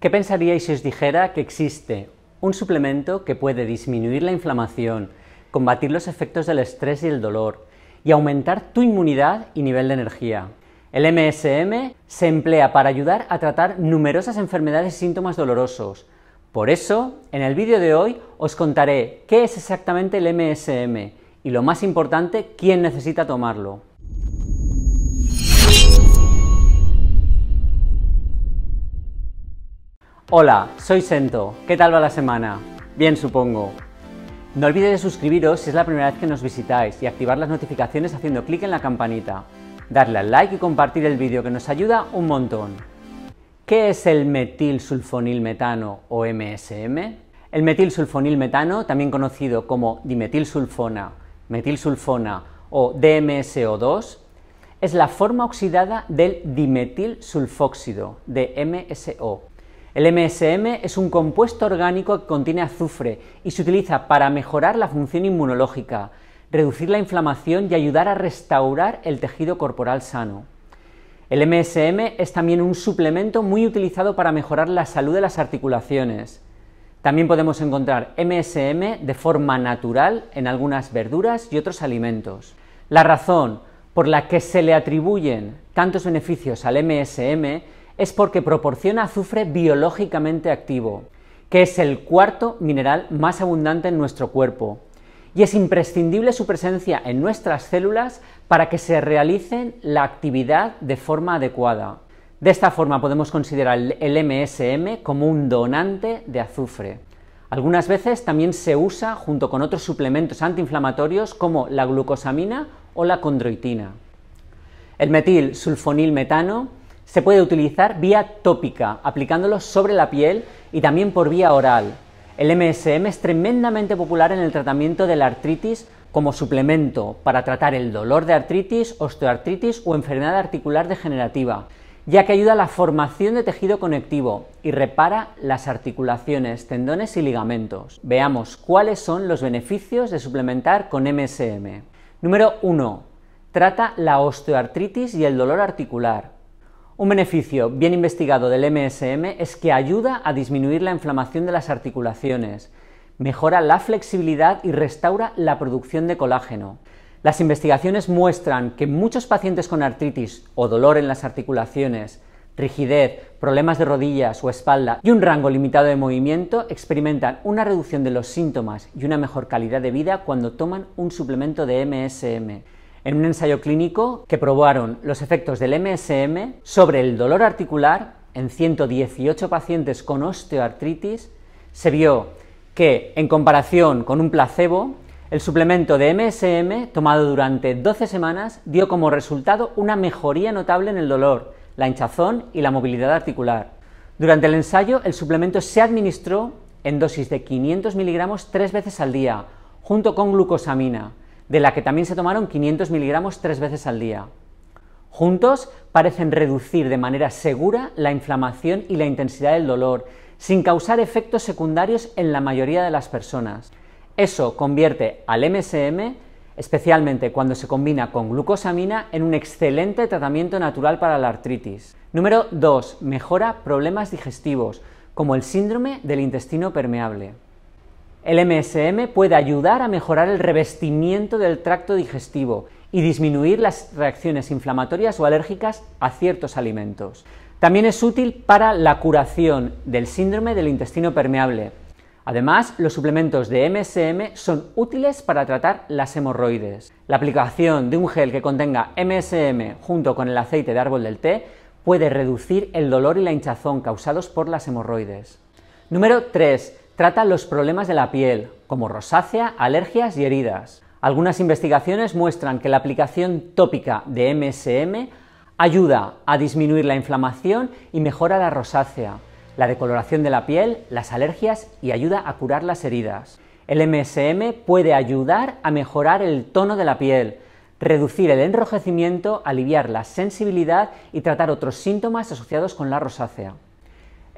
¿Qué pensaríais si os dijera que existe un suplemento que puede disminuir la inflamación, combatir los efectos del estrés y el dolor y aumentar tu inmunidad y nivel de energía? El MSM se emplea para ayudar a tratar numerosas enfermedades y síntomas dolorosos. Por eso, en el vídeo de hoy os contaré qué es exactamente el MSM y lo más importante, quién necesita tomarlo. Hola, soy Sento. ¿Qué tal va la semana? Bien, supongo. No olvidéis suscribiros si es la primera vez que nos visitáis y activar las notificaciones haciendo clic en la campanita. Darle al like y compartir el vídeo que nos ayuda un montón. ¿Qué es el metilsulfonilmetano o MSM? El metano, también conocido como dimetilsulfona, metilsulfona o DMSO2, es la forma oxidada del dimetilsulfóxido, DMSO. El MSM es un compuesto orgánico que contiene azufre y se utiliza para mejorar la función inmunológica, reducir la inflamación y ayudar a restaurar el tejido corporal sano. El MSM es también un suplemento muy utilizado para mejorar la salud de las articulaciones. También podemos encontrar MSM de forma natural en algunas verduras y otros alimentos. La razón por la que se le atribuyen tantos beneficios al MSM es porque proporciona azufre biológicamente activo, que es el cuarto mineral más abundante en nuestro cuerpo, y es imprescindible su presencia en nuestras células para que se realicen la actividad de forma adecuada. De esta forma podemos considerar el MSM como un donante de azufre. Algunas veces también se usa junto con otros suplementos antiinflamatorios como la glucosamina o la condroitina. El metil sulfonil metano se puede utilizar vía tópica, aplicándolo sobre la piel y también por vía oral. El MSM es tremendamente popular en el tratamiento de la artritis como suplemento para tratar el dolor de artritis, osteoartritis o enfermedad articular degenerativa, ya que ayuda a la formación de tejido conectivo y repara las articulaciones, tendones y ligamentos. Veamos cuáles son los beneficios de suplementar con MSM. Número 1. Trata la osteoartritis y el dolor articular. Un beneficio bien investigado del MSM es que ayuda a disminuir la inflamación de las articulaciones, mejora la flexibilidad y restaura la producción de colágeno. Las investigaciones muestran que muchos pacientes con artritis o dolor en las articulaciones, rigidez, problemas de rodillas o espalda y un rango limitado de movimiento experimentan una reducción de los síntomas y una mejor calidad de vida cuando toman un suplemento de MSM en un ensayo clínico que probaron los efectos del MSM sobre el dolor articular en 118 pacientes con osteoartritis, se vio que, en comparación con un placebo, el suplemento de MSM tomado durante 12 semanas dio como resultado una mejoría notable en el dolor, la hinchazón y la movilidad articular. Durante el ensayo, el suplemento se administró en dosis de 500 miligramos tres veces al día, junto con glucosamina, de la que también se tomaron 500 miligramos tres veces al día. Juntos parecen reducir de manera segura la inflamación y la intensidad del dolor, sin causar efectos secundarios en la mayoría de las personas. Eso convierte al MSM, especialmente cuando se combina con glucosamina, en un excelente tratamiento natural para la artritis. Número 2. Mejora problemas digestivos, como el síndrome del intestino permeable. El MSM puede ayudar a mejorar el revestimiento del tracto digestivo y disminuir las reacciones inflamatorias o alérgicas a ciertos alimentos. También es útil para la curación del síndrome del intestino permeable. Además, los suplementos de MSM son útiles para tratar las hemorroides. La aplicación de un gel que contenga MSM junto con el aceite de árbol del té puede reducir el dolor y la hinchazón causados por las hemorroides. Número 3. Trata los problemas de la piel, como rosácea, alergias y heridas. Algunas investigaciones muestran que la aplicación tópica de MSM ayuda a disminuir la inflamación y mejora la rosácea, la decoloración de la piel, las alergias y ayuda a curar las heridas. El MSM puede ayudar a mejorar el tono de la piel, reducir el enrojecimiento, aliviar la sensibilidad y tratar otros síntomas asociados con la rosácea.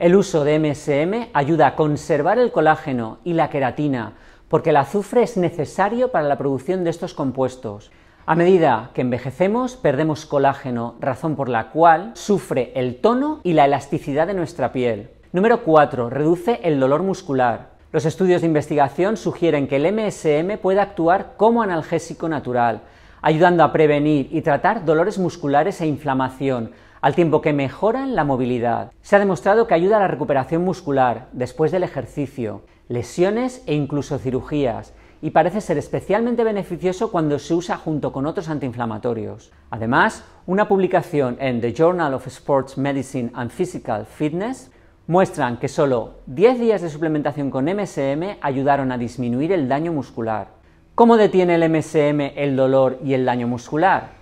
El uso de MSM ayuda a conservar el colágeno y la queratina, porque el azufre es necesario para la producción de estos compuestos. A medida que envejecemos, perdemos colágeno, razón por la cual sufre el tono y la elasticidad de nuestra piel. Número 4. Reduce el dolor muscular. Los estudios de investigación sugieren que el MSM puede actuar como analgésico natural, ayudando a prevenir y tratar dolores musculares e inflamación, al tiempo que mejoran la movilidad. Se ha demostrado que ayuda a la recuperación muscular después del ejercicio, lesiones e incluso cirugías, y parece ser especialmente beneficioso cuando se usa junto con otros antiinflamatorios. Además, una publicación en The Journal of Sports Medicine and Physical Fitness muestran que solo 10 días de suplementación con MSM ayudaron a disminuir el daño muscular. ¿Cómo detiene el MSM el dolor y el daño muscular?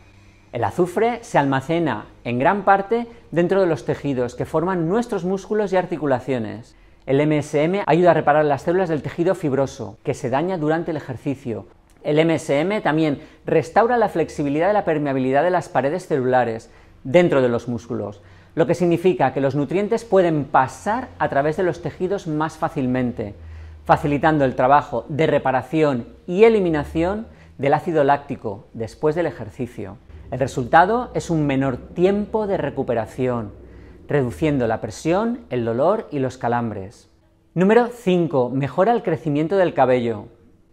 El azufre se almacena en gran parte dentro de los tejidos que forman nuestros músculos y articulaciones. El MSM ayuda a reparar las células del tejido fibroso que se daña durante el ejercicio. El MSM también restaura la flexibilidad y la permeabilidad de las paredes celulares dentro de los músculos, lo que significa que los nutrientes pueden pasar a través de los tejidos más fácilmente, facilitando el trabajo de reparación y eliminación del ácido láctico después del ejercicio. El resultado es un menor tiempo de recuperación, reduciendo la presión, el dolor y los calambres. Número 5. Mejora el crecimiento del cabello.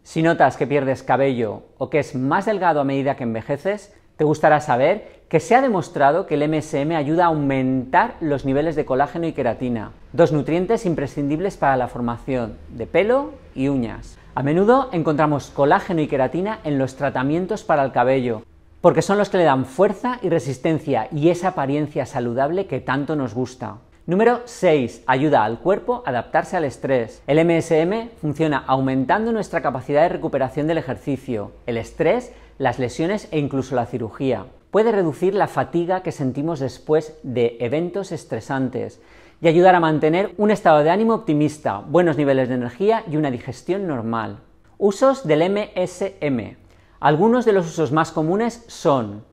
Si notas que pierdes cabello o que es más delgado a medida que envejeces, te gustará saber que se ha demostrado que el MSM ayuda a aumentar los niveles de colágeno y queratina, dos nutrientes imprescindibles para la formación de pelo y uñas. A menudo encontramos colágeno y queratina en los tratamientos para el cabello, porque son los que le dan fuerza y resistencia y esa apariencia saludable que tanto nos gusta. Número 6. Ayuda al cuerpo a adaptarse al estrés. El MSM funciona aumentando nuestra capacidad de recuperación del ejercicio, el estrés, las lesiones e incluso la cirugía. Puede reducir la fatiga que sentimos después de eventos estresantes y ayudar a mantener un estado de ánimo optimista, buenos niveles de energía y una digestión normal. Usos del MSM. Algunos de los usos más comunes son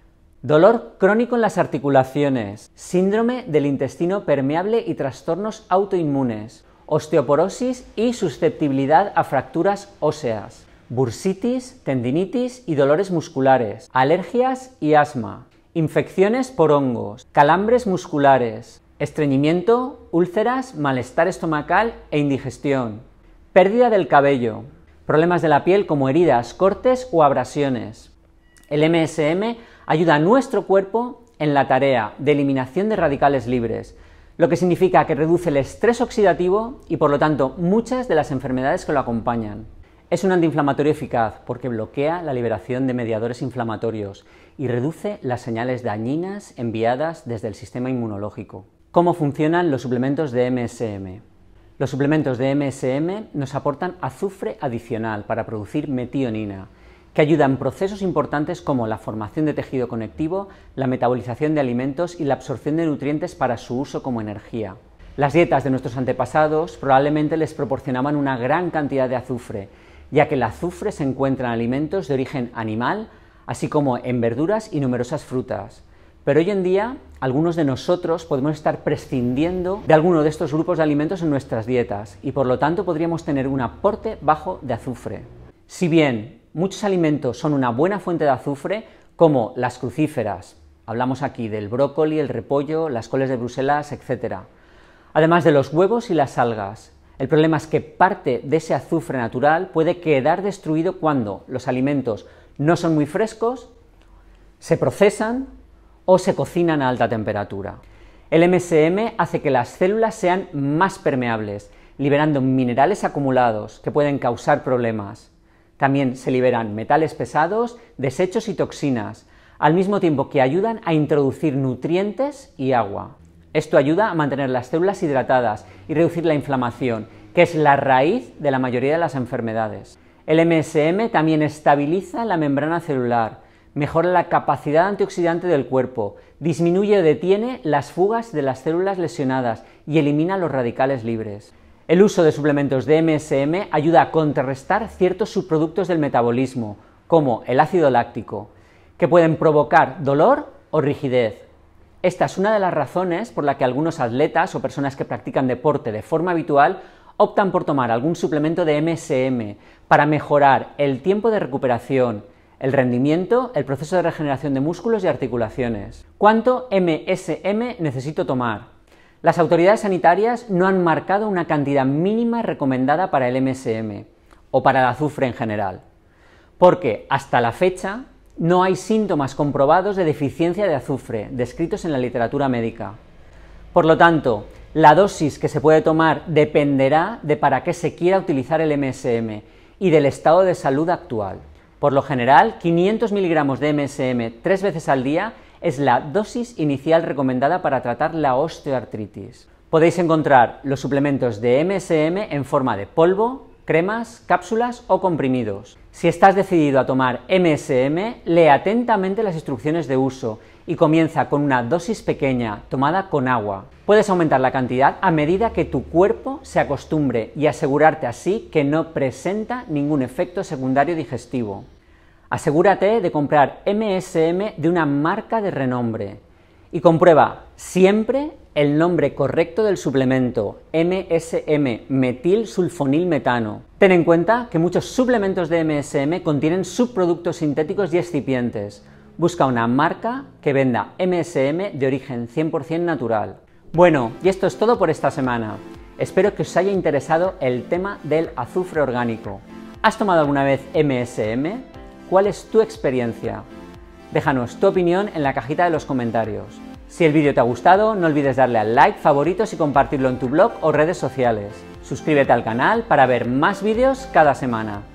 dolor crónico en las articulaciones, síndrome del intestino permeable y trastornos autoinmunes, osteoporosis y susceptibilidad a fracturas óseas, bursitis, tendinitis y dolores musculares, alergias y asma, infecciones por hongos, calambres musculares, estreñimiento, úlceras, malestar estomacal e indigestión, pérdida del cabello, problemas de la piel como heridas, cortes o abrasiones. El MSM ayuda a nuestro cuerpo en la tarea de eliminación de radicales libres, lo que significa que reduce el estrés oxidativo y por lo tanto muchas de las enfermedades que lo acompañan. Es un antiinflamatorio eficaz porque bloquea la liberación de mediadores inflamatorios y reduce las señales dañinas enviadas desde el sistema inmunológico. ¿Cómo funcionan los suplementos de MSM? Los suplementos de MSM nos aportan azufre adicional para producir metionina, que ayuda en procesos importantes como la formación de tejido conectivo, la metabolización de alimentos y la absorción de nutrientes para su uso como energía. Las dietas de nuestros antepasados probablemente les proporcionaban una gran cantidad de azufre, ya que el azufre se encuentra en alimentos de origen animal, así como en verduras y numerosas frutas. Pero hoy en día algunos de nosotros podemos estar prescindiendo de alguno de estos grupos de alimentos en nuestras dietas y por lo tanto podríamos tener un aporte bajo de azufre. Si bien muchos alimentos son una buena fuente de azufre, como las crucíferas, hablamos aquí del brócoli, el repollo, las coles de Bruselas, etc. Además de los huevos y las algas. El problema es que parte de ese azufre natural puede quedar destruido cuando los alimentos no son muy frescos, se procesan o se cocinan a alta temperatura. El MSM hace que las células sean más permeables, liberando minerales acumulados que pueden causar problemas. También se liberan metales pesados, desechos y toxinas, al mismo tiempo que ayudan a introducir nutrientes y agua. Esto ayuda a mantener las células hidratadas y reducir la inflamación, que es la raíz de la mayoría de las enfermedades. El MSM también estabiliza la membrana celular, mejora la capacidad antioxidante del cuerpo, disminuye o detiene las fugas de las células lesionadas y elimina los radicales libres. El uso de suplementos de MSM ayuda a contrarrestar ciertos subproductos del metabolismo, como el ácido láctico, que pueden provocar dolor o rigidez. Esta es una de las razones por la que algunos atletas o personas que practican deporte de forma habitual optan por tomar algún suplemento de MSM para mejorar el tiempo de recuperación, el rendimiento, el proceso de regeneración de músculos y articulaciones. ¿Cuánto MSM necesito tomar? Las autoridades sanitarias no han marcado una cantidad mínima recomendada para el MSM o para el azufre en general, porque hasta la fecha no hay síntomas comprobados de deficiencia de azufre descritos en la literatura médica. Por lo tanto, la dosis que se puede tomar dependerá de para qué se quiera utilizar el MSM y del estado de salud actual. Por lo general, 500 miligramos de MSM tres veces al día es la dosis inicial recomendada para tratar la osteoartritis. Podéis encontrar los suplementos de MSM en forma de polvo, cremas, cápsulas o comprimidos. Si estás decidido a tomar MSM, lee atentamente las instrucciones de uso y comienza con una dosis pequeña tomada con agua. Puedes aumentar la cantidad a medida que tu cuerpo se acostumbre y asegurarte así que no presenta ningún efecto secundario digestivo. Asegúrate de comprar MSM de una marca de renombre y comprueba siempre el nombre correcto del suplemento, MSM, metil metano. Ten en cuenta que muchos suplementos de MSM contienen subproductos sintéticos y excipientes, Busca una marca que venda MSM de origen 100% natural. Bueno, y esto es todo por esta semana. Espero que os haya interesado el tema del azufre orgánico. ¿Has tomado alguna vez MSM? ¿Cuál es tu experiencia? Déjanos tu opinión en la cajita de los comentarios. Si el vídeo te ha gustado, no olvides darle al like, favoritos y compartirlo en tu blog o redes sociales. Suscríbete al canal para ver más vídeos cada semana.